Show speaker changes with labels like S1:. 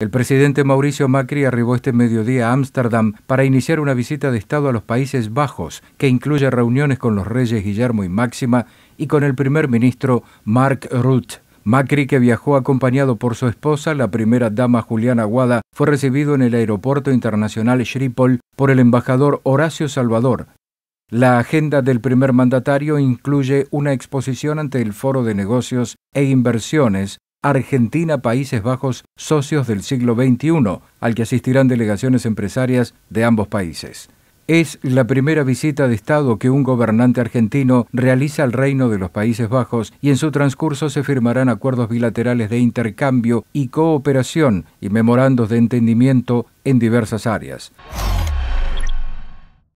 S1: El presidente Mauricio Macri arribó este mediodía a Ámsterdam para iniciar una visita de Estado a los Países Bajos, que incluye reuniones con los reyes Guillermo y Máxima y con el primer ministro Mark Ruth. Macri, que viajó acompañado por su esposa, la primera dama Juliana Guada, fue recibido en el Aeropuerto Internacional Schiphol por el embajador Horacio Salvador, la agenda del primer mandatario incluye una exposición ante el Foro de Negocios e Inversiones Argentina, Países Bajos, socios del siglo XXI, al que asistirán delegaciones empresarias de ambos países. Es la primera visita de Estado que un gobernante argentino realiza al Reino de los Países Bajos y en su transcurso se firmarán acuerdos bilaterales de intercambio y cooperación y memorandos de entendimiento en diversas áreas.